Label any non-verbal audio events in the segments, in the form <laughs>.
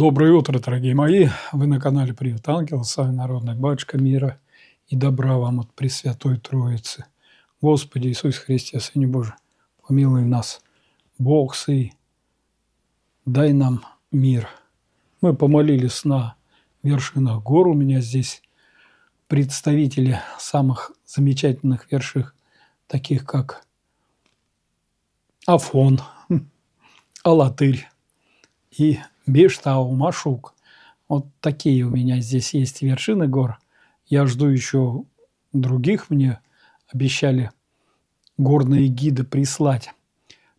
Доброе утро, дорогие мои! Вы на канале «Привет, ангел!» С вами Народная Батюшка мира и добра вам от Пресвятой Троицы. Господи Иисус Христе, Сыне Божий, помилуй нас, Бог сый, дай нам мир. Мы помолились на вершинах гор. У меня здесь представители самых замечательных вершин, таких как Афон, Алатырь и Бештау, Машук. Вот такие у меня здесь есть вершины гор. Я жду еще других, мне обещали горные гиды прислать.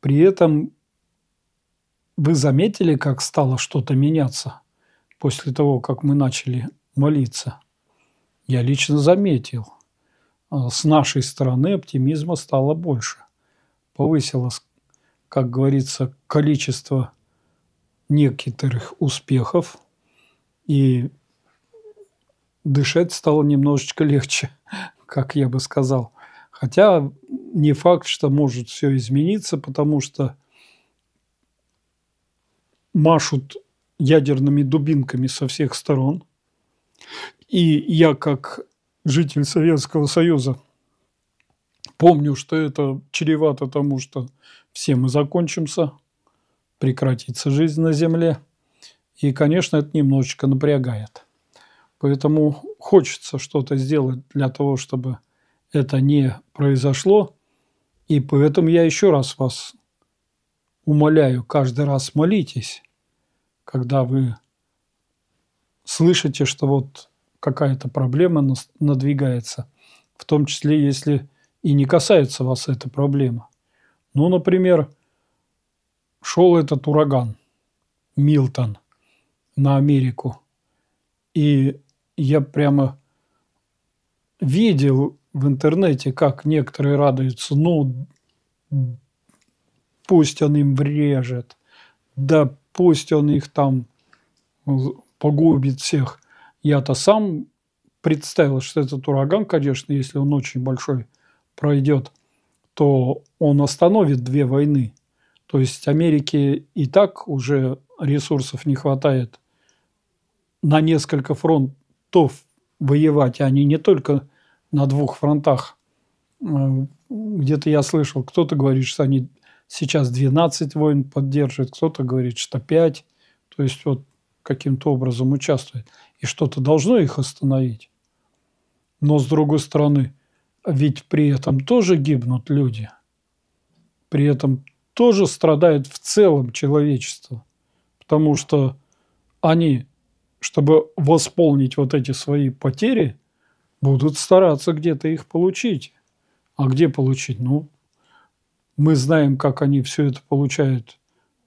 При этом вы заметили, как стало что-то меняться после того, как мы начали молиться? Я лично заметил. А с нашей стороны оптимизма стало больше. Повысилось, как говорится, количество – некоторых успехов, и дышать стало немножечко легче, <laughs> как я бы сказал. Хотя не факт, что может все измениться, потому что машут ядерными дубинками со всех сторон. И я, как житель Советского Союза, помню, что это чревато тому, что все мы закончимся – прекратится жизнь на Земле. И, конечно, это немножечко напрягает. Поэтому хочется что-то сделать для того, чтобы это не произошло. И поэтому я еще раз вас умоляю, каждый раз молитесь, когда вы слышите, что вот какая-то проблема надвигается, в том числе, если и не касается вас эта проблема. Ну, например, шел этот ураган Милтон на Америку. И я прямо видел в интернете, как некоторые радуются, ну, пусть он им врежет, да пусть он их там погубит всех. Я-то сам представил, что этот ураган, конечно, если он очень большой пройдет, то он остановит две войны – то есть Америке и так уже ресурсов не хватает на несколько фронтов воевать, а не, не только на двух фронтах. Э, где-то я слышал, кто-то говорит, что они сейчас 12 войн поддерживают, кто-то говорит, что 5. То есть вот каким-то образом участвует. И что-то должно их остановить. Но с другой стороны, ведь при этом тоже гибнут люди. При этом тоже страдает в целом человечество, потому что они, чтобы восполнить вот эти свои потери, будут стараться где-то их получить. А где получить? Ну, мы знаем, как они все это получают,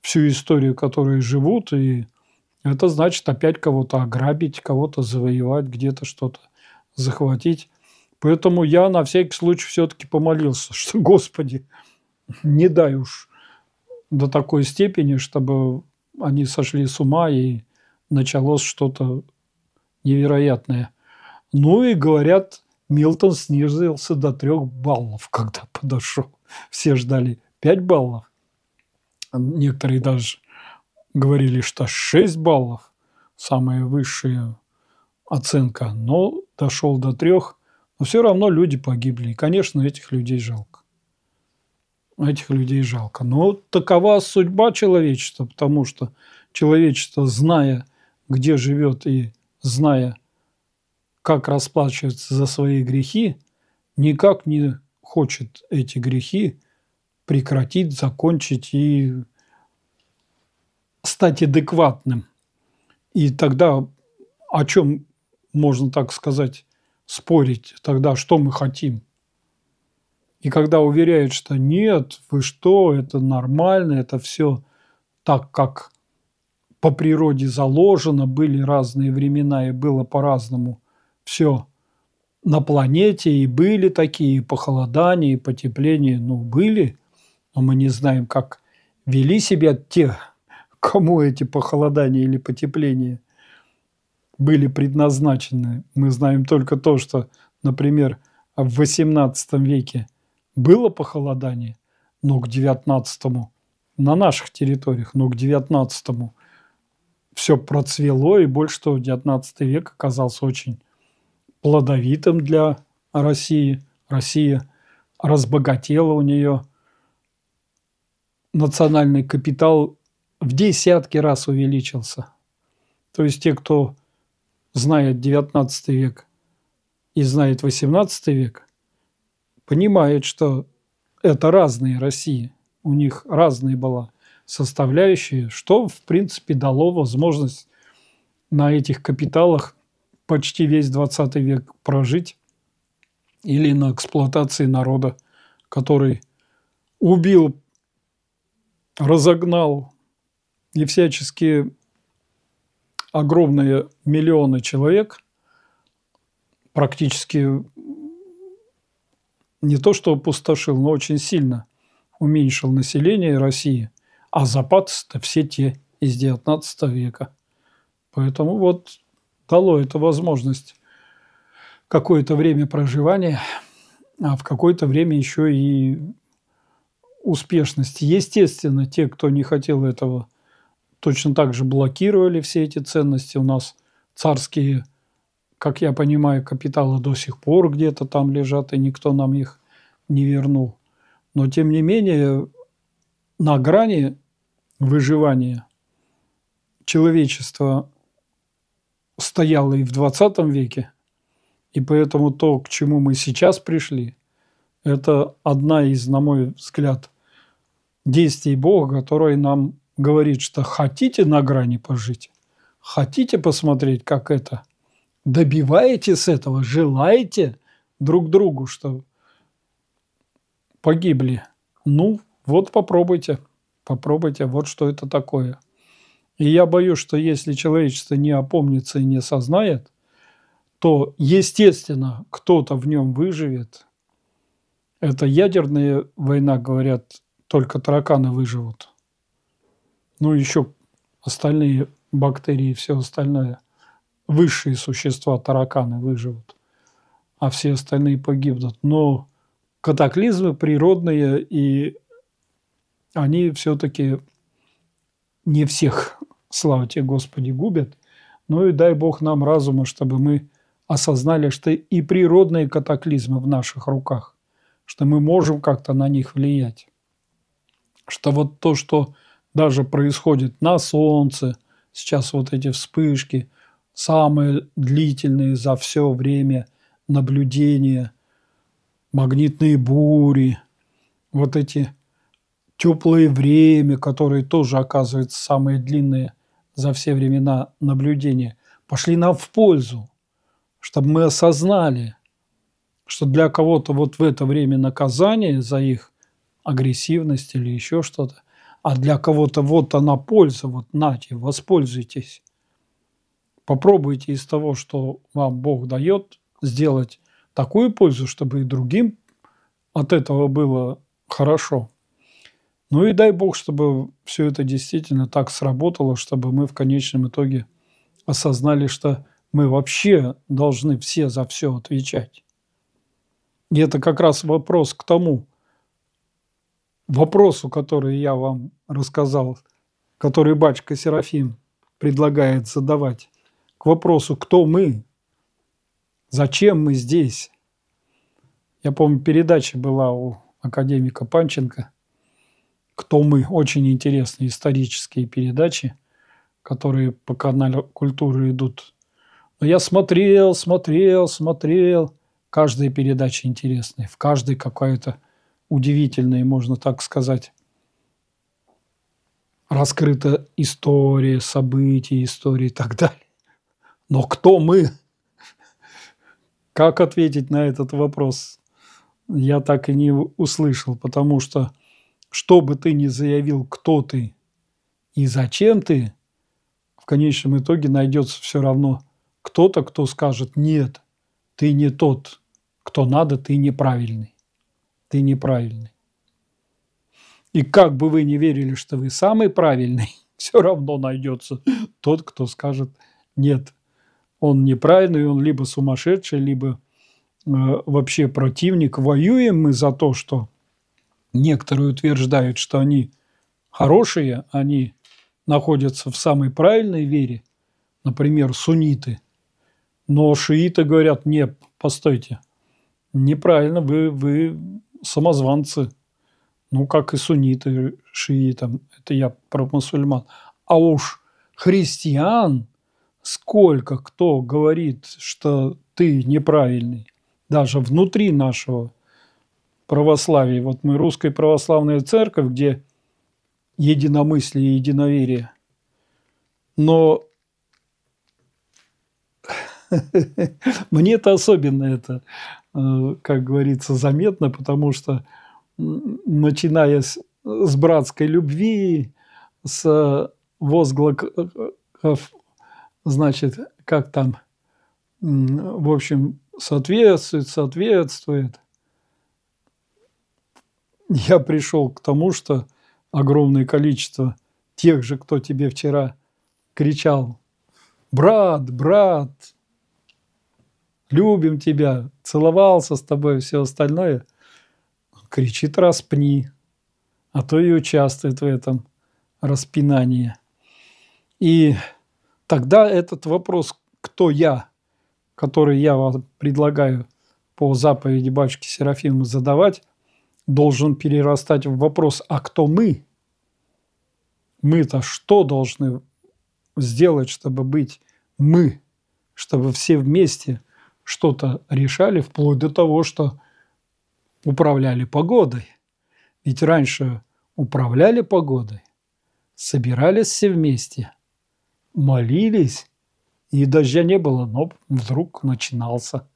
всю историю, которой живут, и это значит опять кого-то ограбить, кого-то завоевать, где-то что-то захватить. Поэтому я на всякий случай все-таки помолился, что, Господи, не дай уж до такой степени, чтобы они сошли с ума и началось что-то невероятное. Ну и говорят, Милтон снизился до трех баллов, когда <laughs> подошел. Все ждали 5 баллов. Некоторые даже говорили, что 6 баллов – самая высшая оценка. Но дошел до трех. Но все равно люди погибли. И, конечно, этих людей жалко этих людей жалко. Но такова судьба человечества, потому что человечество, зная, где живет и зная, как расплачивается за свои грехи, никак не хочет эти грехи прекратить, закончить и стать адекватным. И тогда о чем можно так сказать спорить? Тогда что мы хотим? И когда уверяют, что нет, вы что, это нормально, это все так, как по природе заложено, были разные времена и было по-разному все на планете, и были такие и похолодания, и потепления, ну, были, но мы не знаем, как вели себя те, кому эти похолодания или потепления были предназначены. Мы знаем только то, что, например, в XVIII веке было похолодание, но к 19 на наших территориях, но к 19 все процвело, и больше того, 19 век оказался очень плодовитым для России. Россия разбогатела у нее. Национальный капитал в десятки раз увеличился. То есть те, кто знает 19 век и знает 18 век, понимает, что это разные России, у них разные была составляющие, что, в принципе, дало возможность на этих капиталах почти весь 20 век прожить или на эксплуатации народа, который убил, разогнал и всячески огромные миллионы человек, практически не то что опустошил, но очень сильно уменьшил население России, а Запад то все те из 19 века. Поэтому вот дало это возможность какое-то время проживания, а в какое-то время еще и успешности. Естественно, те, кто не хотел этого, точно так же блокировали все эти ценности. У нас царские как я понимаю, капиталы до сих пор где-то там лежат, и никто нам их не вернул. Но, тем не менее, на грани выживания человечество стояло и в 20 веке, и поэтому то, к чему мы сейчас пришли, это одна из, на мой взгляд, действий Бога, который нам говорит, что хотите на грани пожить, хотите посмотреть, как это – добиваетесь этого, желаете друг другу, что погибли. Ну, вот попробуйте, попробуйте, вот что это такое. И я боюсь, что если человечество не опомнится и не сознает, то, естественно, кто-то в нем выживет. Это ядерная война, говорят, только тараканы выживут. Ну, еще остальные бактерии и все остальное высшие существа, тараканы, выживут, а все остальные погибнут. Но катаклизмы природные, и они все-таки не всех, <laughs> слава тебе, Господи, губят. Ну и дай Бог нам разума, чтобы мы осознали, что и природные катаклизмы в наших руках, что мы можем как-то на них влиять. Что вот то, что даже происходит на Солнце, сейчас вот эти вспышки – самые длительные за все время наблюдения, магнитные бури, вот эти теплые время, которые тоже оказываются самые длинные за все времена наблюдения, пошли нам в пользу, чтобы мы осознали, что для кого-то вот в это время наказание за их агрессивность или еще что-то, а для кого-то вот она польза, вот нате, воспользуйтесь попробуйте из того, что вам Бог дает, сделать такую пользу, чтобы и другим от этого было хорошо. Ну и дай Бог, чтобы все это действительно так сработало, чтобы мы в конечном итоге осознали, что мы вообще должны все за все отвечать. И это как раз вопрос к тому вопросу, который я вам рассказал, который батюшка Серафим предлагает задавать к вопросу, кто мы, зачем мы здесь. Я помню, передача была у академика Панченко «Кто мы?» Очень интересные исторические передачи, которые по каналу культуры идут. Но я смотрел, смотрел, смотрел. Каждая передача интересная. В каждой какая-то удивительная, можно так сказать, раскрыта история, события, истории и так далее. Но кто мы? Как ответить на этот вопрос? Я так и не услышал, потому что что бы ты ни заявил, кто ты и зачем ты, в конечном итоге найдется все равно кто-то, кто скажет, нет, ты не тот, кто надо, ты неправильный. Ты неправильный. И как бы вы ни верили, что вы самый правильный, <laughs> все равно найдется тот, кто скажет, нет, он неправильный, он либо сумасшедший, либо э, вообще противник. Воюем мы за то, что некоторые утверждают, что они хорошие, они находятся в самой правильной вере, например, сунниты. Но шииты говорят, не, постойте, неправильно, вы, вы самозванцы. Ну, как и сунниты, шиитам, это я про мусульман. А уж христиан – сколько кто говорит, что ты неправильный, даже внутри нашего православия. Вот мы русская православная церковь, где единомыслие и единоверие. Но <laughs> мне это особенно это, э, как говорится, заметно, потому что начиная с, с братской любви, с возгласов значит, как там, в общем, соответствует, соответствует. Я пришел к тому, что огромное количество тех же, кто тебе вчера кричал, брат, брат, любим тебя, целовался с тобой, все остальное, кричит распни, а то и участвует в этом распинании. И тогда этот вопрос «кто я?», который я вам предлагаю по заповеди батюшки Серафима задавать, должен перерастать в вопрос «а кто мы?». Мы-то что должны сделать, чтобы быть мы, чтобы все вместе что-то решали, вплоть до того, что управляли погодой. Ведь раньше управляли погодой, собирались все вместе – молились, и дождя не было, но вдруг начинался.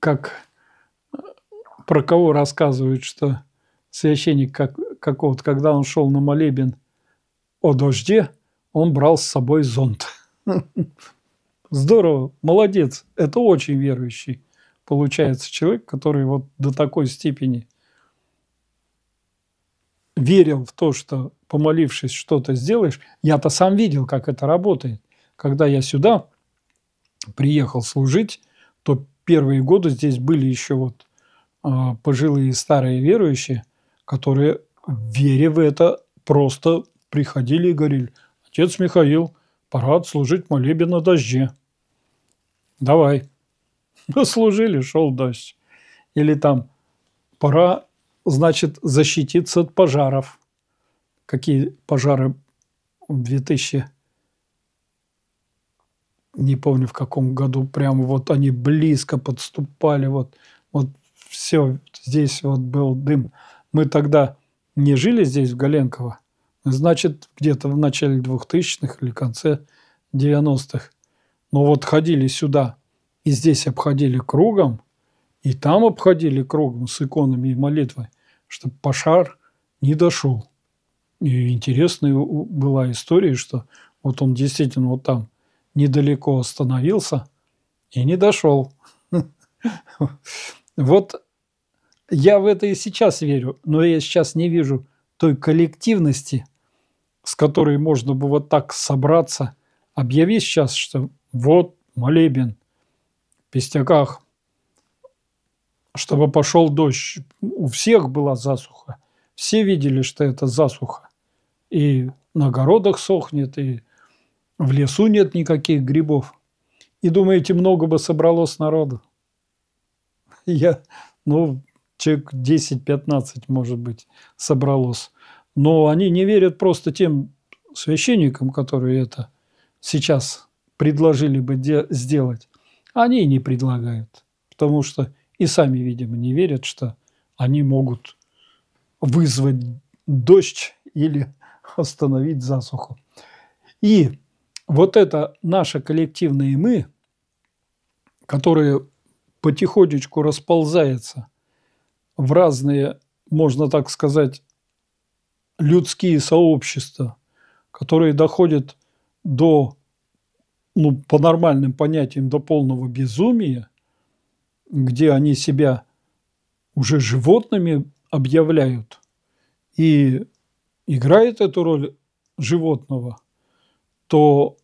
Как про кого рассказывают, что священник как, как вот, когда он шел на молебен о дожде, он брал с собой зонт. Здорово, молодец. Это очень верующий получается человек, который вот до такой степени верил в то, что помолившись что-то сделаешь, я-то сам видел, как это работает. Когда я сюда приехал служить, то первые годы здесь были еще вот а, пожилые старые верующие, которые в вере в это просто приходили и говорили, «Отец Михаил, пора отслужить молебен на дожде. Давай». <laughs> Служили, шел дождь. Или там, пора значит, защититься от пожаров. Какие пожары в 2000 не помню в каком году, прямо вот они близко подступали, вот, вот все, здесь вот был дым. Мы тогда не жили здесь, в Галенково, значит, где-то в начале 2000-х или конце 90-х. Но вот ходили сюда и здесь обходили кругом, и там обходили кругом с иконами и молитвой, чтобы пошар не дошел. И интересная была история, что вот он действительно вот там недалеко остановился и не дошел. <laughs> Вот я в это и сейчас верю, но я сейчас не вижу той коллективности, с которой можно было вот так собраться. объявить сейчас, что вот молебен в Пестяках – чтобы пошел дождь. У всех была засуха. Все видели, что это засуха. И на огородах сохнет, и в лесу нет никаких грибов. И думаете, много бы собралось народу? Я, ну, человек 10-15, может быть, собралось. Но они не верят просто тем священникам, которые это сейчас предложили бы сделать. Они не предлагают, потому что и сами, видимо, не верят, что они могут вызвать дождь или <laughs> остановить засуху. И вот это наше коллективное «мы», которое потихонечку расползается в разные, можно так сказать, людские сообщества, которые доходят до, ну, по нормальным понятиям, до полного безумия, где они себя уже животными объявляют и играет эту роль животного, то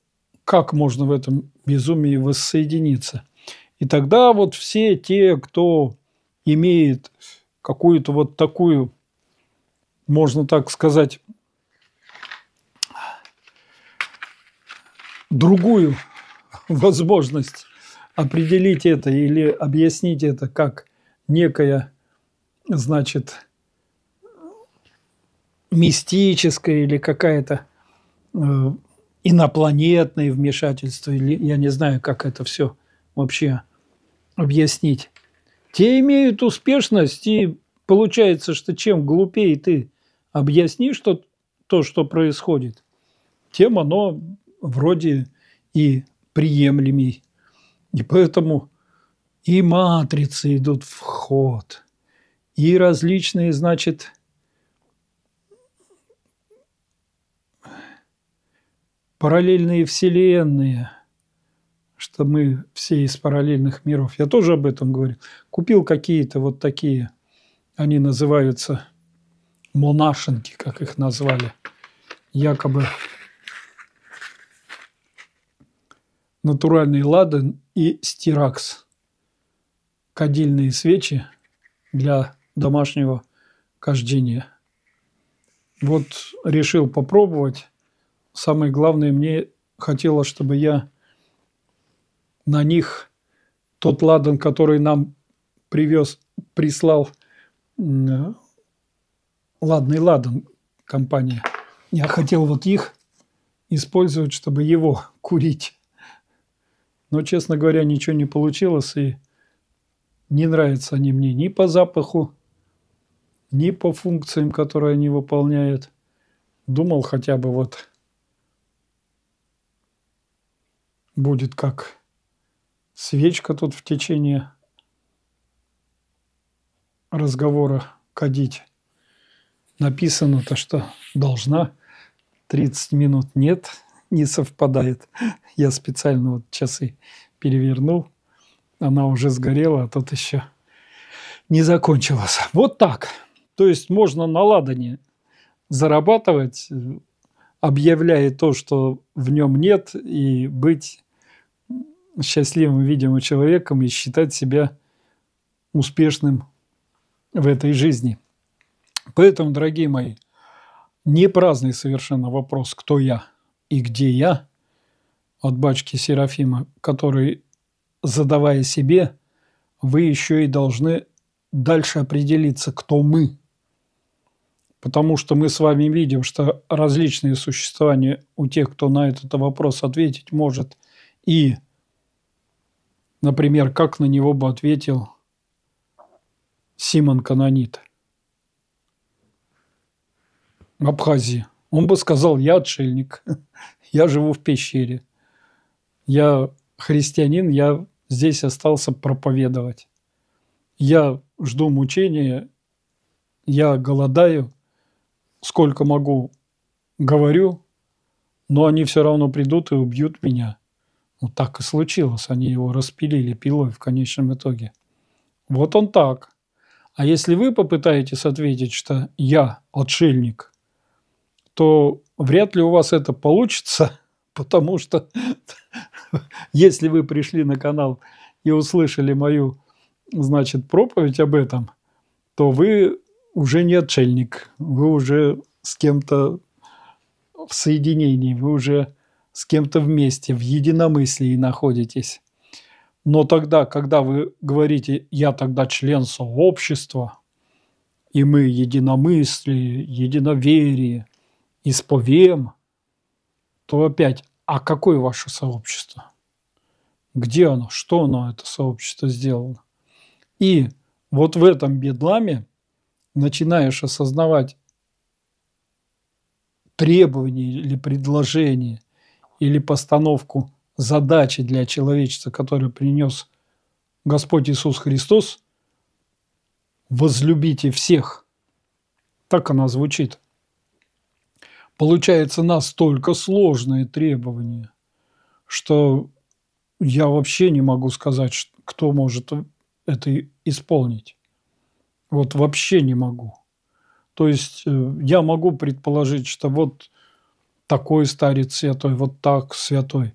как можно в этом безумии воссоединиться? И тогда вот все те, кто имеет какую-то вот такую, можно так сказать, другую <laughs> возможность определить это или объяснить это как некое, значит, мистическое или какая-то э, инопланетное вмешательство, или я не знаю, как это все вообще объяснить. Те имеют успешность, и получается, что чем глупее ты объяснишь что, то, что происходит, тем оно вроде и приемлемей. И поэтому и матрицы идут в ход, и различные, значит, параллельные вселенные, что мы все из параллельных миров. Я тоже об этом говорю. Купил какие-то вот такие, они называются монашенки, как их назвали, якобы натуральный лады и стиракс – кадильные свечи для домашнего кождения. Вот решил попробовать. Самое главное, мне хотелось, чтобы я на них тот ладан, который нам привез, прислал ладный ладан компания. Я хотел вот их использовать, чтобы его курить но, честно говоря, ничего не получилось, и не нравятся они мне ни по запаху, ни по функциям, которые они выполняют. Думал хотя бы вот будет как свечка тут в течение разговора кадить. Написано-то, что должна 30 минут нет – не совпадает. Я специально вот часы перевернул, она уже сгорела, а тут еще не закончилась. Вот так. То есть можно на ладане зарабатывать, объявляя то, что в нем нет, и быть счастливым, видимым человеком и считать себя успешным в этой жизни. Поэтому, дорогие мои, не праздный совершенно вопрос, кто я – и где я от бачки Серафима, который, задавая себе, вы еще и должны дальше определиться, кто мы. Потому что мы с вами видим, что различные существования у тех, кто на этот вопрос ответить может. И, например, как на него бы ответил Симон Канонит – в Абхазии. Он бы сказал, я отшельник, я живу в пещере, я христианин, я здесь остался проповедовать. Я жду мучения, я голодаю, сколько могу говорю, но они все равно придут и убьют меня. Вот так и случилось, они его распилили пилой в конечном итоге. Вот он так. А если вы попытаетесь ответить, что я отшельник – то вряд ли у вас это получится, <laughs> потому что <laughs> если вы пришли на канал и услышали мою, значит, проповедь об этом, то вы уже не отшельник, вы уже с кем-то в соединении, вы уже с кем-то вместе, в единомыслии находитесь. Но тогда, когда вы говорите «я тогда член сообщества», и мы единомыслие, единоверие, Исповеем, то опять, а какое ваше сообщество? Где оно? Что оно, это сообщество сделало? И вот в этом бедламе начинаешь осознавать требования или предложение или постановку задачи для человечества, которую принес Господь Иисус Христос, возлюбите всех. Так она звучит получается настолько сложные требования, что я вообще не могу сказать, кто может это исполнить. Вот вообще не могу. То есть э, я могу предположить, что вот такой старец святой, вот так святой.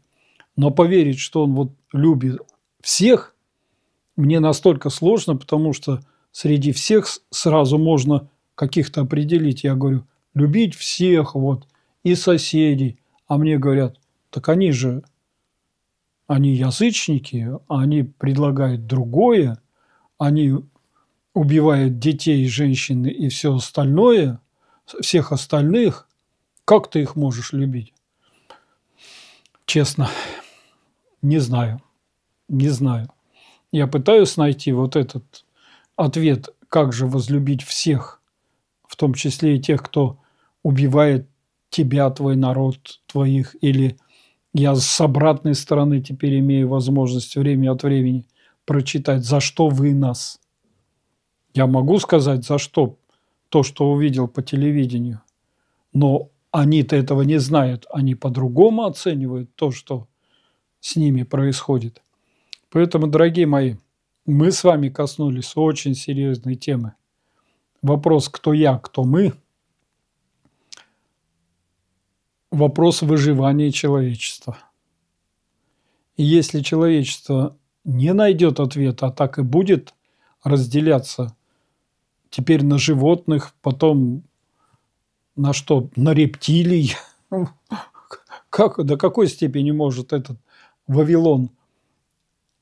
Но поверить, что он вот любит всех, мне настолько сложно, потому что среди всех сразу можно каких-то определить. Я говорю, любить всех, вот, и соседей. А мне говорят, так они же, они язычники, они предлагают другое, они убивают детей, женщин и все остальное, всех остальных. Как ты их можешь любить? Честно, не знаю, не знаю. Я пытаюсь найти вот этот ответ, как же возлюбить всех – в том числе и тех, кто убивает тебя, твой народ, твоих, или я с обратной стороны теперь имею возможность время от времени прочитать, за что вы нас. Я могу сказать, за что то, что увидел по телевидению, но они-то этого не знают, они по-другому оценивают то, что с ними происходит. Поэтому, дорогие мои, мы с вами коснулись очень серьезной темы вопрос «кто я, кто мы?» вопрос выживания человечества. И если человечество не найдет ответа, а так и будет разделяться теперь на животных, потом на что? На рептилий. <laughs> Как, до какой степени может этот Вавилон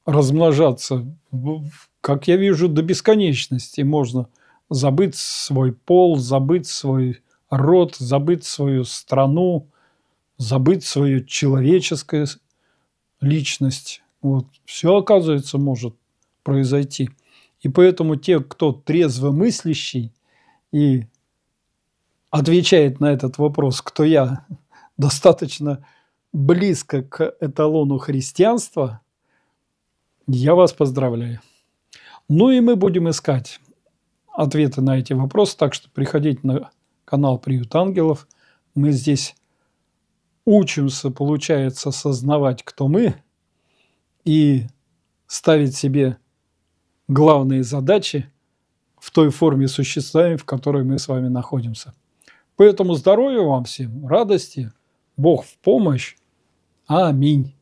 размножаться? Как я вижу, до бесконечности можно – забыть свой пол, забыть свой род, забыть свою страну, забыть свою человеческую личность. Вот. Все, оказывается, может произойти. И поэтому те, кто трезво мыслящий и отвечает на этот вопрос, кто я, <laughs> достаточно близко к эталону христианства, я вас поздравляю. Ну и мы будем искать ответы на эти вопросы, так что приходите на канал «Приют ангелов». Мы здесь учимся, получается, осознавать, кто мы, и ставить себе главные задачи в той форме существования, в которой мы с вами находимся. Поэтому здоровья вам всем, радости, Бог в помощь. Аминь.